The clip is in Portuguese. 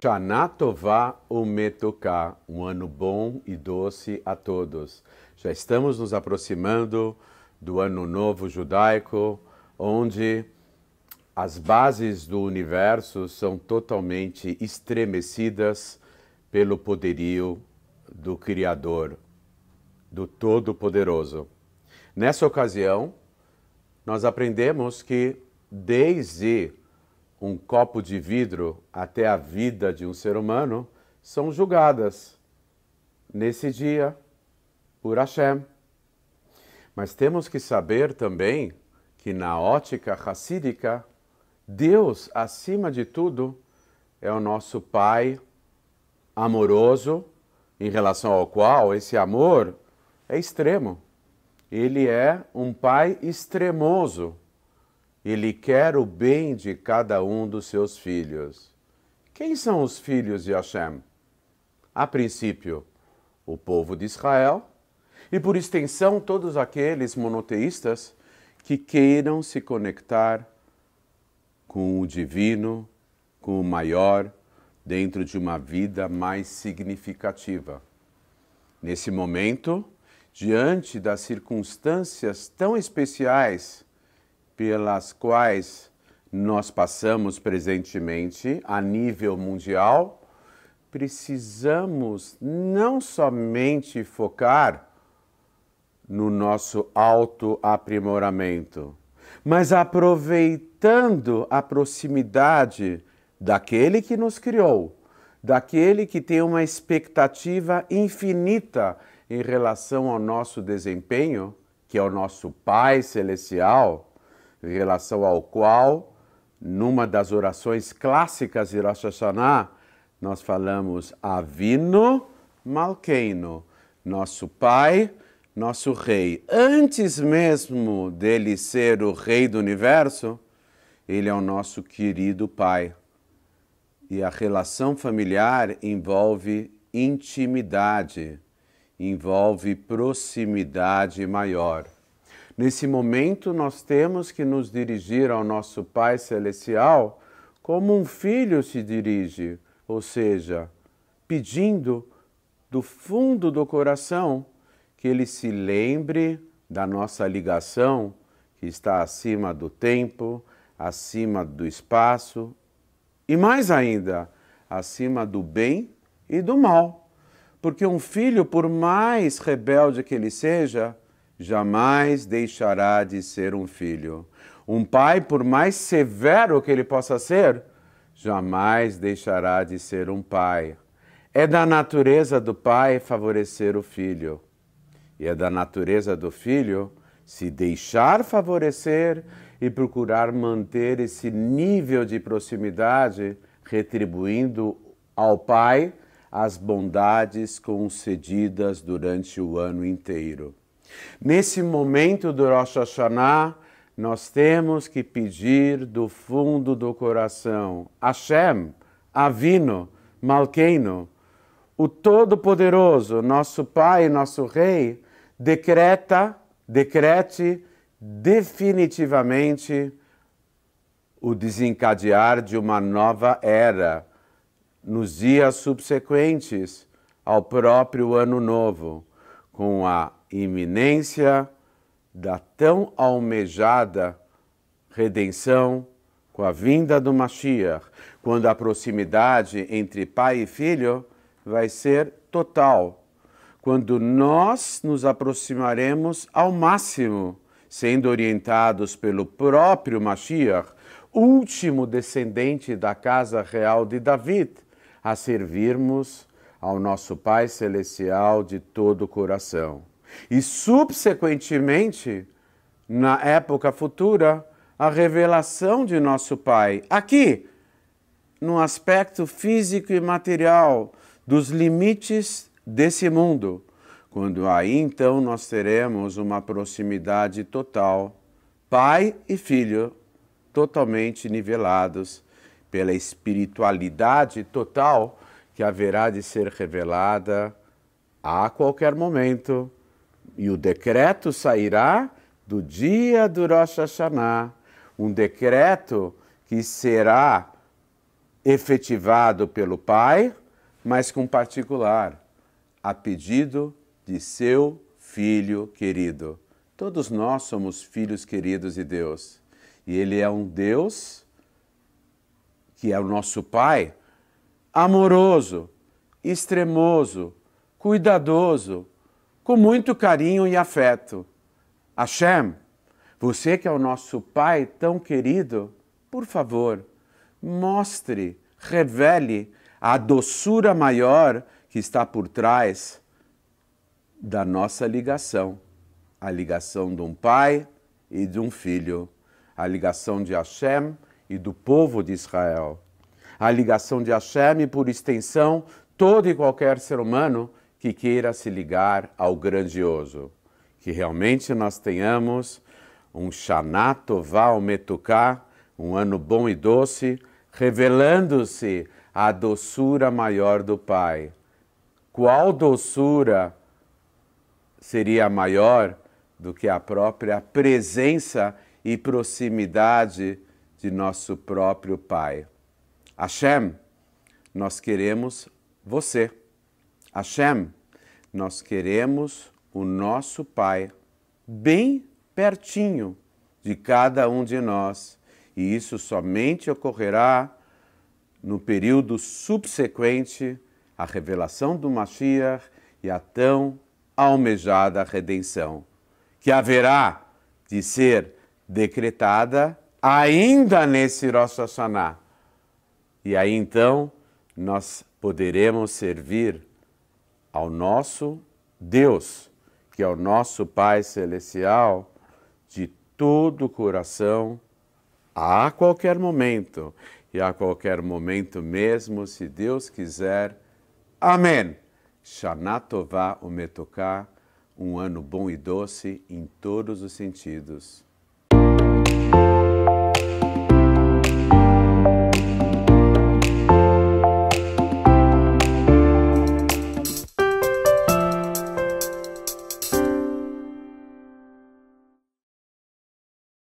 Shanatová Umetuká, um ano bom e doce a todos. Já estamos nos aproximando do ano novo judaico, onde as bases do universo são totalmente estremecidas pelo poderio do Criador, do Todo-Poderoso. Nessa ocasião, nós aprendemos que desde um copo de vidro até a vida de um ser humano são julgadas nesse dia por Hashem. Mas temos que saber também que na ótica racídica, Deus, acima de tudo, é o nosso Pai amoroso, em relação ao qual esse amor é extremo. Ele é um Pai extremoso. Ele quer o bem de cada um dos seus filhos. Quem são os filhos de Hashem? A princípio, o povo de Israel e, por extensão, todos aqueles monoteístas que queiram se conectar com o divino, com o maior, dentro de uma vida mais significativa. Nesse momento, diante das circunstâncias tão especiais pelas quais nós passamos presentemente a nível mundial, precisamos não somente focar no nosso autoaprimoramento, mas aproveitando a proximidade daquele que nos criou, daquele que tem uma expectativa infinita em relação ao nosso desempenho, que é o nosso Pai Celestial em relação ao qual, numa das orações clássicas de Rosh Hashanah, nós falamos Avino Malkeino, nosso Pai, nosso Rei. Antes mesmo dele ser o Rei do Universo, ele é o nosso querido Pai. E a relação familiar envolve intimidade, envolve proximidade maior. Nesse momento, nós temos que nos dirigir ao nosso Pai Celestial como um filho se dirige, ou seja, pedindo do fundo do coração que ele se lembre da nossa ligação que está acima do tempo, acima do espaço e mais ainda, acima do bem e do mal. Porque um filho, por mais rebelde que ele seja, jamais deixará de ser um filho. Um pai, por mais severo que ele possa ser, jamais deixará de ser um pai. É da natureza do pai favorecer o filho. E é da natureza do filho se deixar favorecer e procurar manter esse nível de proximidade, retribuindo ao pai as bondades concedidas durante o ano inteiro. Nesse momento do Rosh Hashanah, nós temos que pedir do fundo do coração: Hashem, Avino, Malkeino, o Todo-Poderoso, nosso Pai, nosso Rei, decreta, decrete definitivamente o desencadear de uma nova era nos dias subsequentes ao próprio Ano Novo com a iminência da tão almejada redenção com a vinda do Mashiach, quando a proximidade entre pai e filho vai ser total, quando nós nos aproximaremos ao máximo, sendo orientados pelo próprio Mashiach, último descendente da casa real de David, a servirmos ao nosso Pai Celestial de todo o coração. E, subsequentemente, na época futura, a revelação de nosso Pai, aqui, no aspecto físico e material dos limites desse mundo, quando aí então nós teremos uma proximidade total, Pai e Filho totalmente nivelados pela espiritualidade total que haverá de ser revelada a qualquer momento, e o decreto sairá do dia do Rosh Hashanah, um decreto que será efetivado pelo Pai, mas com particular, a pedido de seu filho querido. Todos nós somos filhos queridos de Deus. E Ele é um Deus que é o nosso Pai, amoroso, extremoso, cuidadoso, com muito carinho e afeto. Hashem, você que é o nosso Pai tão querido, por favor, mostre, revele a doçura maior que está por trás da nossa ligação a ligação de um pai e de um filho, a ligação de Hashem e do povo de Israel a ligação de Hashem e, por extensão, todo e qualquer ser humano que queira se ligar ao grandioso. Que realmente nós tenhamos um Shana Tová Metuká, um ano bom e doce, revelando-se a doçura maior do Pai. Qual doçura seria maior do que a própria presença e proximidade de nosso próprio Pai? Hashem, nós queremos você. Hashem, nós queremos o nosso Pai bem pertinho de cada um de nós. E isso somente ocorrerá no período subsequente à revelação do Mashiach e à tão almejada redenção, que haverá de ser decretada ainda nesse Rosh Hashanah. E aí então nós poderemos servir ao nosso Deus, que é o nosso Pai Celestial, de todo o coração, a qualquer momento. E a qualquer momento mesmo, se Deus quiser. Amém. Shanatová Umetoká, um ano bom e doce em todos os sentidos.